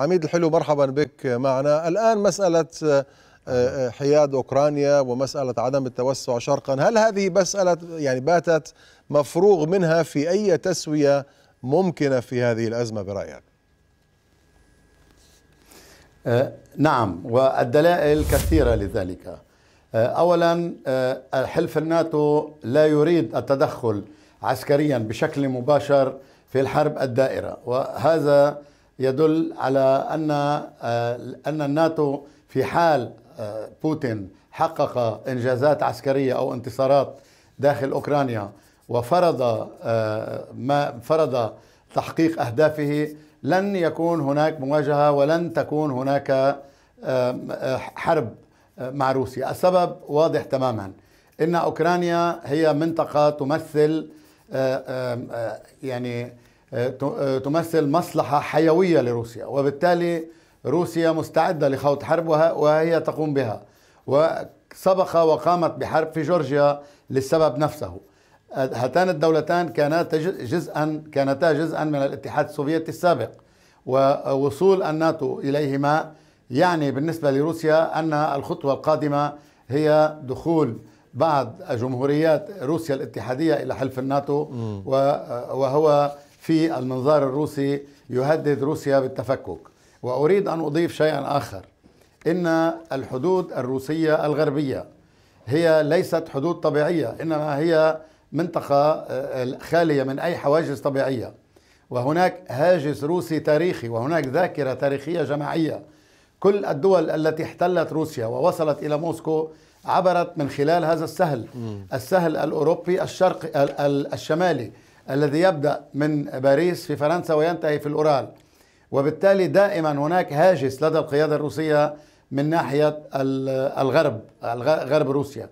عميد الحلو مرحبا بك معنا الآن مسألة آه، آه، حياد أوكرانيا ومسألة عدم التوسع شرقا هل هذه مسألة يعني باتت مفروغ منها في أي تسوية ممكنة في هذه الأزمة برأيك آه، نعم والدلائل كثيرة لذلك أولا حلف الناتو لا يريد التدخل عسكريا بشكل مباشر في الحرب الدائرة وهذا يدل على ان آه، ان الناتو في حال آه، بوتين حقق انجازات عسكريه او انتصارات داخل اوكرانيا وفرض آه، ما فرض تحقيق اهدافه لن يكون هناك مواجهه ولن تكون هناك حرب مع روسيا، السبب واضح تماما ان اوكرانيا هي منطقه تمثل يعني آه، آه، تمثل مصلحة حيوية لروسيا وبالتالي روسيا مستعدة لخوض حرب وهي تقوم بها وسبق وقامت بحرب في جورجيا للسبب نفسه هاتان الدولتان كانتا جزءا كانتا جزءا من الاتحاد السوفيتي السابق ووصول الناتو اليهما يعني بالنسبه لروسيا ان الخطوه القادمه هي دخول بعض جمهوريات روسيا الاتحاديه الى حلف الناتو وهو في المنظار الروسي يهدد روسيا بالتفكك وأريد أن أضيف شيئا آخر إن الحدود الروسية الغربية هي ليست حدود طبيعية إنما هي منطقة آه، خالية من أي حواجز طبيعية وهناك هاجس روسي تاريخي وهناك ذاكرة تاريخية جماعية كل الدول التي احتلت روسيا ووصلت إلى موسكو عبرت من خلال هذا السهل السهل الأوروبي الشرقي الشمالي الذي يبدأ من باريس في فرنسا وينتهي في الأورال وبالتالي دائما هناك هاجس لدى القيادة الروسية من ناحية الغرب غرب روسيا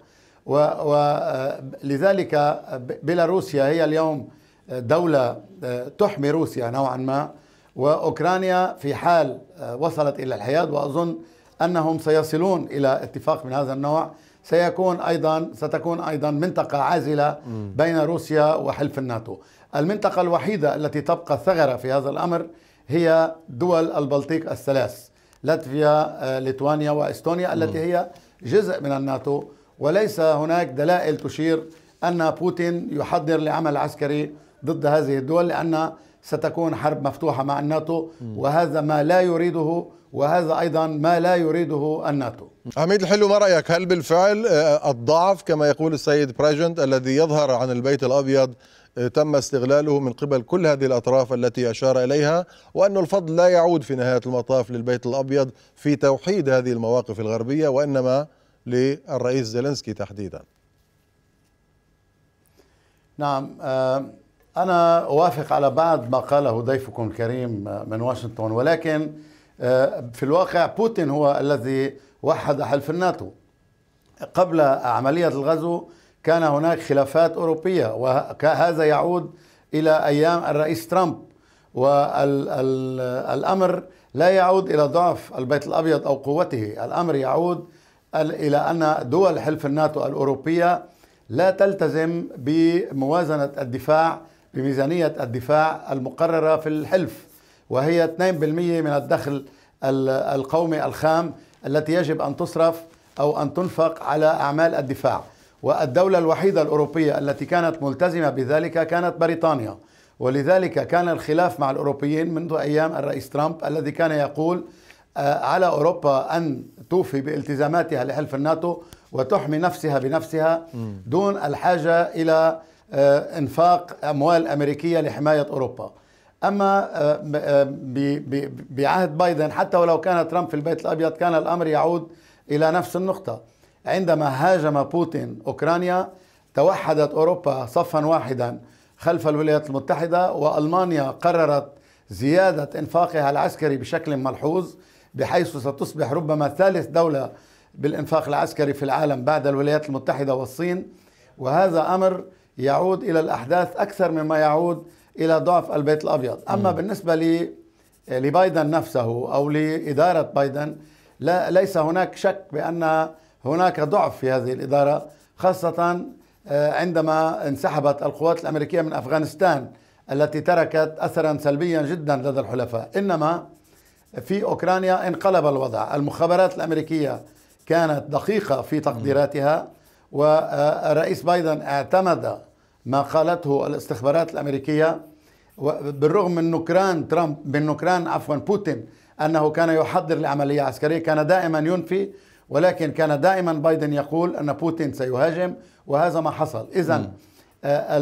ولذلك بيلاروسيا هي اليوم دولة آه، تحمي روسيا نوعا ما وأوكرانيا في حال آه، وصلت إلى الحياد وأظن أنهم سيصلون إلى اتفاق من هذا النوع سيكون أيضا ستكون أيضا منطقة عازلة بين روسيا وحلف الناتو المنطقة الوحيدة التي تبقى ثغرة في هذا الأمر هي دول البلطيق الثلاث لاتفيا آه، ليتوانيا واستونيا التي هي جزء من الناتو وليس هناك دلائل تشير ان بوتين يحضر لعمل عسكري ضد هذه الدول لان ستكون حرب مفتوحة مع الناتو وهذا ما لا يريده وهذا أيضا ما لا يريده الناتو حميد الحلو ما رأيك هل بالفعل آه، الضعف كما يقول السيد براجنت الذي يظهر عن البيت الأبيض آه، تم استغلاله من قبل كل هذه الأطراف التي أشار إليها وأن الفضل لا يعود في نهاية المطاف للبيت الأبيض في توحيد هذه المواقف الغربية وإنما للرئيس زيلنسكي تحديدا نعم آه أنا أوافق على بعض ما قاله ضيفكم الكريم آه، من واشنطن ولكن آه، في الواقع بوتين هو الذي وحد حلف الناتو قبل عملية الغزو كان هناك خلافات أوروبية وهذا يعود إلى أيام الرئيس ترامب والأمر لا يعود إلى ضعف البيت الأبيض أو قوته الأمر يعود إلى أن دول حلف الناتو الأوروبية لا تلتزم بموازنة الدفاع بميزانية الدفاع المقررة في الحلف وهي 2% من الدخل القومي الخام التي يجب أن تصرف أو أن تنفق على أعمال الدفاع والدولة الوحيدة الأوروبية التي كانت ملتزمة بذلك كانت بريطانيا ولذلك كان الخلاف مع الأوروبيين منذ أيام الرئيس ترامب الذي كان يقول آه، على أوروبا أن توفي بالتزاماتها لحلف الناتو وتحمي نفسها بنفسها دون الحاجة إلى آه، انفاق اموال امريكيه لحمايه اوروبا اما آه، آه، بعهد بايدن حتى ولو كان ترامب في البيت الابيض كان الامر يعود الى نفس النقطه عندما هاجم بوتين اوكرانيا توحدت اوروبا صفا واحدا خلف الولايات المتحده والمانيا قررت زياده انفاقها العسكري بشكل ملحوظ بحيث ستصبح ربما ثالث دوله بالانفاق العسكري في العالم بعد الولايات المتحده والصين وهذا امر يعود الى الاحداث اكثر مما يعود الى ضعف البيت الابيض، اما بالنسبه آه، لبايدن نفسه او لاداره بايدن لا ليس هناك شك بان هناك ضعف في هذه الاداره خاصه آه، عندما انسحبت القوات الامريكيه من افغانستان التي تركت اثرا سلبيا جدا لدى الحلفاء، انما في اوكرانيا انقلب الوضع، المخابرات الامريكيه كانت دقيقه في تقديراتها مم. والرئيس بايدن اعتمد ما قالته الاستخبارات الامريكيه بالرغم من نكران ترامب من نكران عفوا بوتين انه كان يحضر لعمليه عسكريه كان دائما ينفي ولكن كان دائما بايدن يقول ان بوتين سيهاجم وهذا ما حصل اذا آه،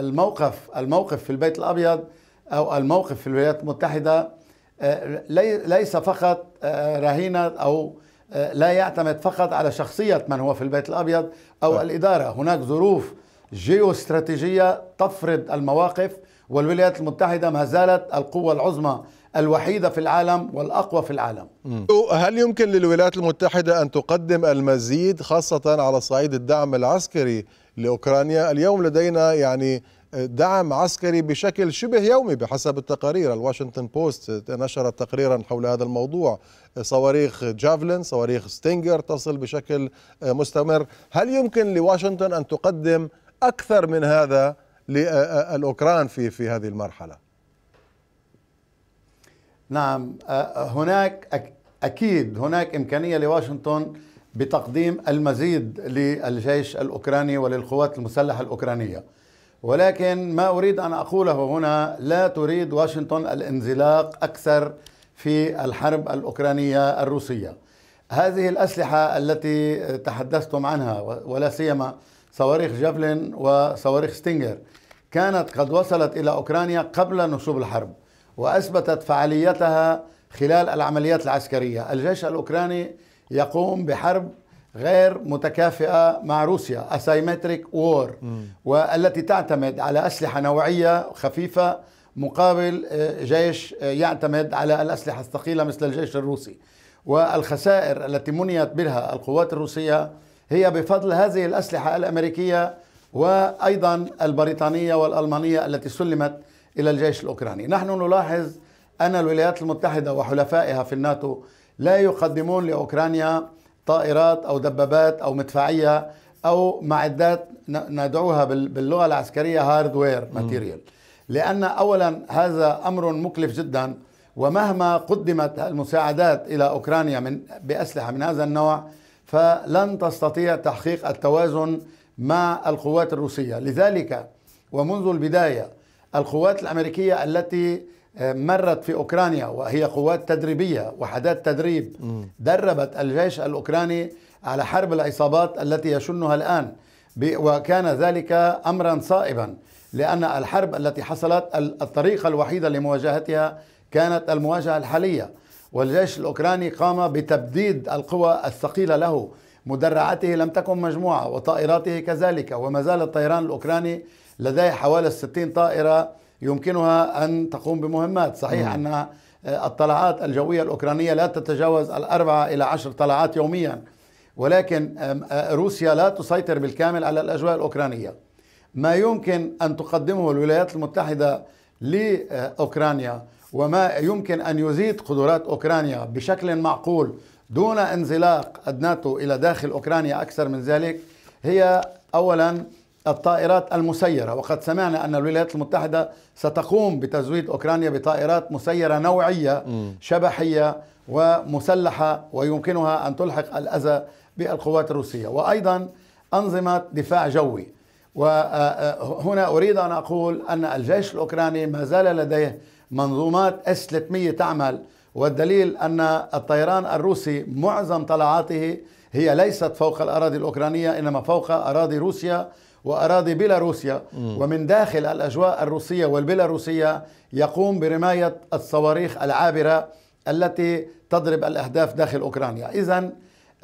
الموقف الموقف في البيت الابيض او الموقف في الولايات المتحده آه، ليس فقط آه، رهينه او آه، لا يعتمد فقط على شخصية من هو في البيت الأبيض أو آه. الإدارة هناك ظروف جيوستراتيجية تفرض المواقف والولايات المتحدة ما زالت القوة العظمى الوحيدة في العالم والأقوى في العالم هل يمكن للولايات المتحدة أن تقدم المزيد خاصة على صعيد الدعم العسكري لأوكرانيا اليوم لدينا يعني دعم عسكري بشكل شبه يومي بحسب التقارير الواشنطن بوست نشرت تقريرا حول هذا الموضوع صواريخ جافلين صواريخ ستينجر تصل بشكل مستمر هل يمكن لواشنطن أن تقدم أكثر من هذا للأوكران في في هذه المرحلة نعم هناك أكيد هناك إمكانية لواشنطن بتقديم المزيد للجيش الأوكراني وللقوات المسلحة الأوكرانية ولكن ما أريد أن أقوله هنا لا تريد واشنطن الانزلاق أكثر في الحرب الأوكرانية الروسية هذه الأسلحة التي تحدثتم عنها ولا سيما صواريخ جافلين وصواريخ ستينجر كانت قد وصلت إلى أوكرانيا قبل نصوب الحرب وأثبتت فعاليتها خلال العمليات العسكرية الجيش الأوكراني يقوم بحرب غير متكافئة مع روسيا أسايمتريك وور والتي تعتمد على أسلحة نوعية خفيفة مقابل آه، جيش آه، يعتمد على الأسلحة الثقيلة مثل الجيش الروسي والخسائر التي منيت بها القوات الروسية هي بفضل هذه الأسلحة الأمريكية وأيضا البريطانية والألمانية التي سلمت إلى الجيش الأوكراني نحن نلاحظ أن الولايات المتحدة وحلفائها في الناتو لا يقدمون لأوكرانيا طائرات أو دبابات أو مدفعية أو معدات ندعوها باللغة العسكرية هاردوير ماتيريال لأن أولا هذا أمر مكلف جدا ومهما قدمت المساعدات إلى أوكرانيا من بأسلحة من هذا النوع فلن تستطيع تحقيق التوازن مع القوات الروسية لذلك ومنذ البداية القوات الأمريكية التي آه، مرت في اوكرانيا وهي قوات تدريبيه وحدات تدريب دربت الجيش الاوكراني على حرب العصابات التي يشنها الان وكان ذلك امرا صائبا لان الحرب التي حصلت الطريقه الوحيده لمواجهتها كانت المواجهه الحاليه والجيش الاوكراني قام بتبديد القوى الثقيله له مدرعاته لم تكن مجموعه وطائراته كذلك وما زال الطيران الاوكراني لديه حوالي 60 طائره يمكنها أن تقوم بمهمات صحيح مم. آه، الطلعات الجوية الأوكرانية لا تتجاوز الأربعة إلى عشر طلعات يوميا ولكن آه، روسيا لا تسيطر بالكامل على الأجواء الأوكرانية ما يمكن أن تقدمه الولايات المتحدة لأوكرانيا وما يمكن أن يزيد قدرات أوكرانيا بشكل معقول دون انزلاق الناتو إلى داخل أوكرانيا أكثر من ذلك هي أولا الطائرات المسيرة وقد سمعنا أن الولايات المتحدة ستقوم بتزويد أوكرانيا بطائرات مسيرة نوعية شبحية ومسلحة ويمكنها أن تلحق الأذى بالقوات الروسية وأيضا أنظمة دفاع جوي وهنا آه، آه، أريد أن أقول أن الجيش الأوكراني ما زال لديه منظومات اس 300 تعمل والدليل أن الطيران الروسي معظم طلعاته هي ليست فوق الأراضي الأوكرانية إنما فوق أراضي روسيا وأراضي بيلاروسيا ومن داخل الأجواء الروسية والبيلاروسية يقوم برماية الصواريخ العابرة التي تضرب الأهداف داخل أوكرانيا إذا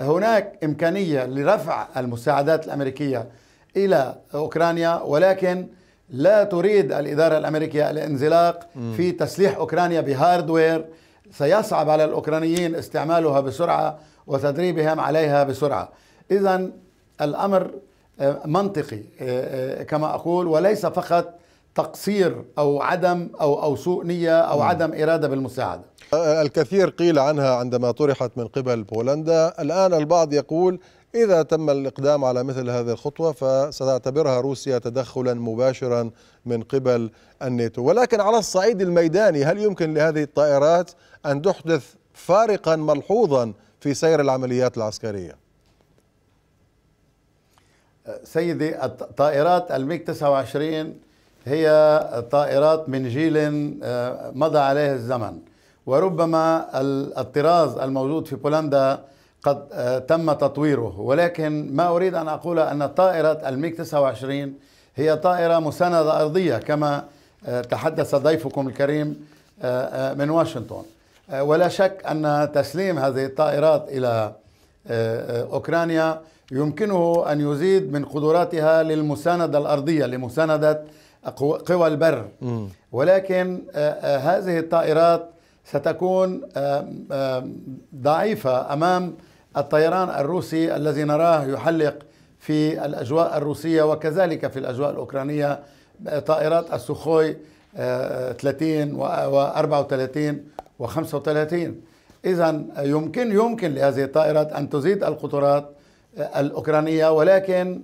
هناك إمكانية لرفع المساعدات الأمريكية إلى أوكرانيا ولكن لا تريد الإدارة الأمريكية الانزلاق في تسليح أوكرانيا بهاردوير سيصعب على الأوكرانيين استعمالها بسرعة وتدريبهم عليها بسرعة إذا الأمر آه، منطقي آه، آه، كما اقول وليس فقط تقصير او عدم او او سوء نيه او نعم. عدم اراده بالمساعده. الكثير قيل عنها عندما طرحت من قبل بولندا، الان البعض يقول اذا تم الاقدام على مثل هذه الخطوه فستعتبرها روسيا تدخلا مباشرا من قبل الناتو، ولكن على الصعيد الميداني هل يمكن لهذه الطائرات ان تحدث فارقا ملحوظا في سير العمليات العسكريه؟ سيدي الطائرات الميك 29 هي طائرات من جيل آه، مضى عليه الزمن وربما الطراز الموجود في بولندا قد آه، تم تطويره ولكن ما أريد أن أقول أن طائرة الميك 29 هي طائرة مساندة أرضية كما آه، تحدث ضيفكم الكريم من واشنطن ولا شك أن تسليم هذه الطائرات إلى أوكرانيا يمكنه أن يزيد من قدراتها للمساندة الأرضية لمساندة قوى البر ولكن آه، آه، هذه الطائرات ستكون ضعيفة أمام الطيران الروسي الذي نراه يحلق في الأجواء الروسية وكذلك في الأجواء الأوكرانية طائرات السخوي 30 و34 و35 إذا يمكن يمكن لهذه الطائرات أن تزيد القطرات الأوكرانية ولكن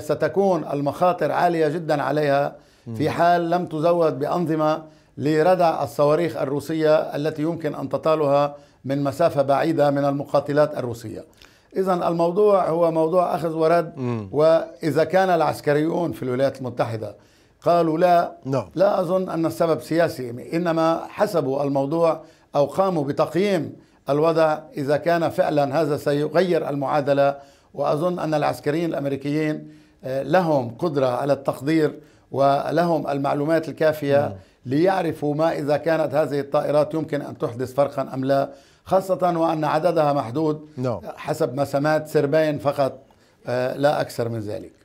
ستكون المخاطر عالية جدا عليها في حال لم تزود بأنظمة لردع الصواريخ الروسية التي يمكن أن تطالها من مسافة بعيدة من المقاتلات الروسية إذا الموضوع هو موضوع أخذ ورد وإذا كان العسكريون في الولايات المتحدة قالوا لا لا أظن أن السبب سياسي إنما حسبوا الموضوع أو قاموا بتقييم الوضع إذا كان فعلا هذا سيغير المعادلة وأظن أن العسكريين الأمريكيين آه، لهم قدرة على التقدير ولهم المعلومات الكافية م. نعم. ليعرفوا ما إذا كانت هذه الطائرات يمكن أن تحدث فرقا أم لا خاصة وأن عددها محدود no. نعم. حسب مسامات سربين فقط آه، لا أكثر من ذلك